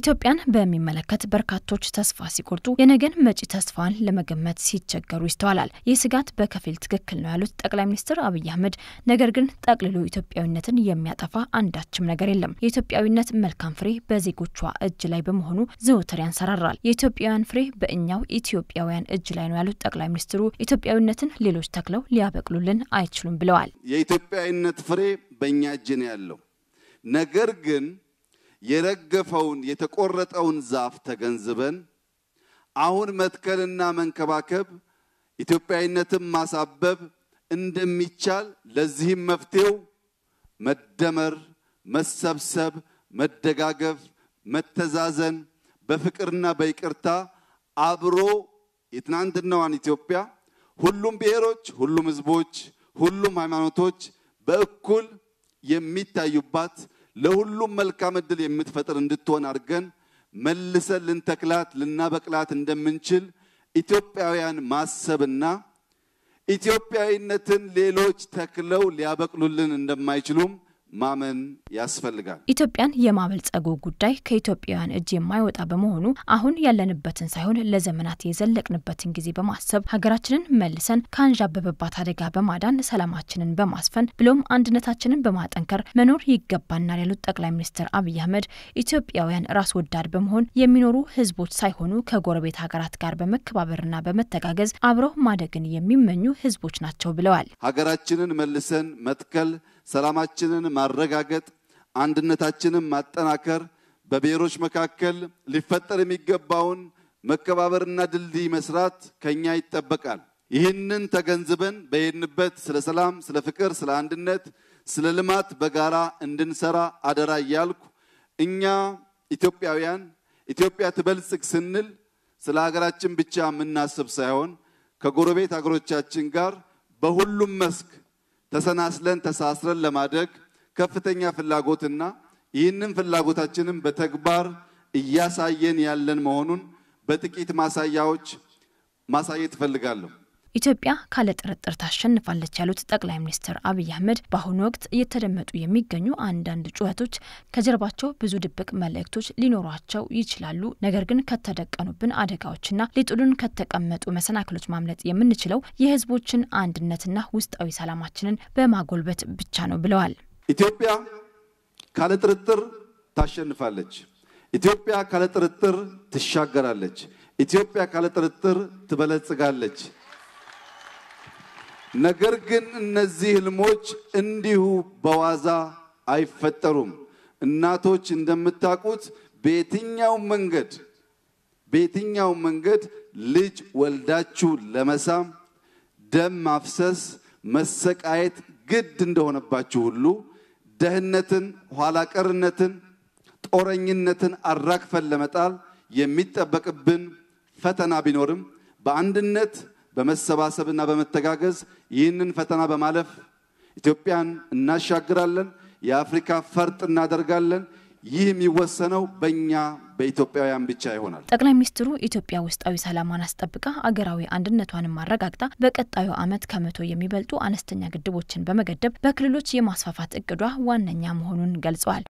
ኢትዮጵያን በሚመለከት በርካቶች ተስፋ ሲቆርጡ የነገን መጪ ተስፋዋን ለመገመት ሲቸገሩ ይስተዋላል። ይህ ስጋት በከፊል ትክክል ነው ያሉት ጠቅላይ ሚኒስትር አብይ አህመድ፣ ነገር ግን ጠቅልሎ ኢትዮጵያዊነትን የሚያጠፋ አንዳችም ነገር የለም። የኢትዮጵያዊነት መልካም ፍሬ በዜጎቿ እጅ ላይ በመሆኑ ዘወትር ያንሰራራል። የኢትዮጵያውያን ፍሬ በእኛው ኢትዮጵያውያን እጅ ላይ ነው ያሉት ጠቅላይ ሚኒስትሩ ኢትዮጵያዊነትን ሌሎች ተክለው ሊያበቅሉልን አይችሉም ብለዋል። የኢትዮጵያዊነት ፍሬ በእኛ እጅ ነው ያለው ነገር ግን የረገፈውን የተቆረጠውን ዛፍ ተገንዝበን አሁን መትከልና መንከባከብ ኢትዮጵያዊነትን ማሳበብ እንደሚቻል ለዚህም መፍትሄው መደመር፣ መሰብሰብ፣ መደጋገፍ፣ መተዛዘን፣ በፍቅርና በይቅርታ አብሮ የትናንትናዋን ኢትዮጵያ ሁሉም ብሔሮች፣ ሁሉም ሕዝቦች፣ ሁሉም ሃይማኖቶች በእኩል የሚታዩባት ለሁሉም መልካም እድል የምትፈጥር እንድትሆን አድርገን መልሰን ልንተክላት ልናበቅላት እንደምንችል ኢትዮጵያውያን ማሰብና ኢትዮጵያዊነትን ሌሎች ተክለው ሊያበቅሉልን እንደማይችሉም ማመን ያስፈልጋል። ኢትዮጵያን የማበልጸጉ ጉዳይ ከኢትዮጵያውያን እጅ የማይወጣ በመሆኑ አሁን ያለንበትን ሳይሆን ለዘመናት የዘለቅንበትን ጊዜ በማሰብ ሀገራችንን መልሰን ከአንዣበበባት አደጋ በማዳን ሰላማችንን በማስፈን ብሎም አንድነታችንን በማጠንከር መኖር ይገባናል ያሉት ጠቅላይ ሚኒስትር አብይ አህመድ ኢትዮጵያውያን ራስ ወዳድ በመሆን የሚኖሩ ህዝቦች ሳይሆኑ ከጎረቤት ሀገራት ጋር በመከባበርና በመተጋገዝ አብረው ማደግን የሚመኙ ህዝቦች ናቸው ብለዋል። ሀገራችንን መልሰን መትከል ሰላማችንን ማረጋገጥ፣ አንድነታችንን ማጠናከር፣ በብሔሮች መካከል ሊፈጠር የሚገባውን መከባበርና ድልድይ መስራት ከኛ ይጠበቃል። ይህንን ተገንዝበን በሄድንበት ስለ ሰላም፣ ስለ ፍቅር፣ ስለ አንድነት፣ ስለ ልማት በጋራ እንድንሰራ አደራ እያልኩ እኛ ኢትዮጵያውያን ኢትዮጵያ ትበልጽግ ስንል ስለ ሀገራችን ብቻ የምናስብ ሳይሆን ከጎረቤት ሀገሮቻችን ጋር በሁሉም መስክ ተሰናስለን ተሳስረን ለማደግ ከፍተኛ ፍላጎትና ይህንን ፍላጎታችንን በተግባር እያሳየን ያለን መሆኑን በጥቂት ማሳያዎች ማሳየት እፈልጋለሁ። ኢትዮጵያ ካለ ጥርጥር ታሸንፋለች ያሉት ጠቅላይ ሚኒስትር አብይ አህመድ በአሁኑ ወቅት እየተደመጡ የሚገኙ አንዳንድ ጩኸቶች ከጀርባቸው ብዙ ድብቅ መልእክቶች ሊኖሯቸው ይችላሉ። ነገር ግን ከተደቀኑብን አደጋዎችና ሊጥሉን ከተቀመጡ መሰናክሎች ማምለጥ የምንችለው የህዝቦችን አንድነትና ውስጣዊ ሰላማችንን በማጎልበት ብቻ ነው ብለዋል። ኢትዮጵያ ካለ ጥርጥር ታሸንፋለች። ኢትዮጵያ ካለ ጥርጥር ትሻገራለች። ኢትዮጵያ ካለ ጥርጥር ትበለጽጋለች። ነገር ግን እነዚህ ህልሞች እንዲሁ በዋዛ አይፈጠሩም። እናቶች እንደምታውቁት በየትኛው መንገድ በየትኛው መንገድ ልጅ ወልዳችሁ ለመሳም ደም ማፍሰስ፣ መሰቃየት ግድ እንደሆነባችሁ ሁሉ ደህነትን፣ ኋላቀርነትን፣ ጦረኝነትን አራክፈን ለመጣል የሚጠበቅብን ፈተና ቢኖርም በአንድነት በመሰባሰብና በመተጋገዝ ይህንን ፈተና በማለፍ ኢትዮጵያን እናሻግራለን፣ የአፍሪካ ፈርጥ እናደርጋለን። ይህ የሚወሰነው በእኛ በኢትዮጵያውያን ብቻ ይሆናል። ጠቅላይ ሚኒስትሩ ኢትዮጵያ ውስጣዊ ሰላሟን አስጠብቃ አገራዊ አንድነቷንም ማረጋግጣ በቀጣዩ ዓመት ከመቶ የሚበልጡ አነስተኛ ግድቦችን በመገደብ በክልሎች የማስፋፋት እቅዷ ዋነኛ መሆኑን ገልጸዋል።